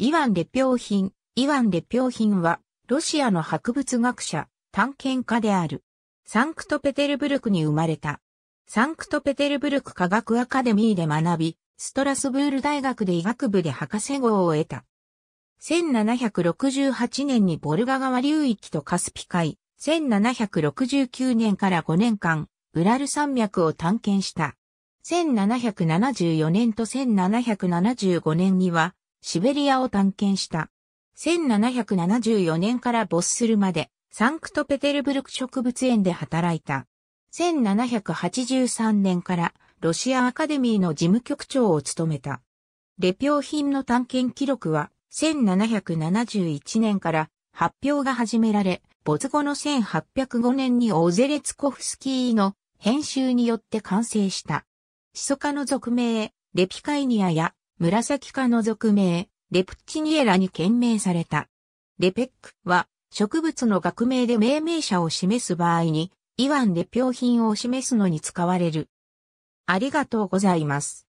イワンレピーヒ品、イワンレピーヒ品は、ロシアの博物学者、探検家である。サンクトペテルブルクに生まれた。サンクトペテルブルク科学アカデミーで学び、ストラスブール大学で医学部で博士号を得た。1768年にボルガ川流域とカスピ海、1769年から5年間、ウラル山脈を探検した。1774年と1775年には、シベリアを探検した。1774年から没するまで、サンクトペテルブルク植物園で働いた。1783年からロシアアカデミーの事務局長を務めた。レピョ品の探検記録は1771年から発表が始められ、没後の1805年にオゼレツコフスキーの編集によって完成した。ヒソカの属名、レピカイニアや紫化の俗名、レプチニエラに懸名された。レペックは植物の学名で命名者を示す場合に、イワンで標品を示すのに使われる。ありがとうございます。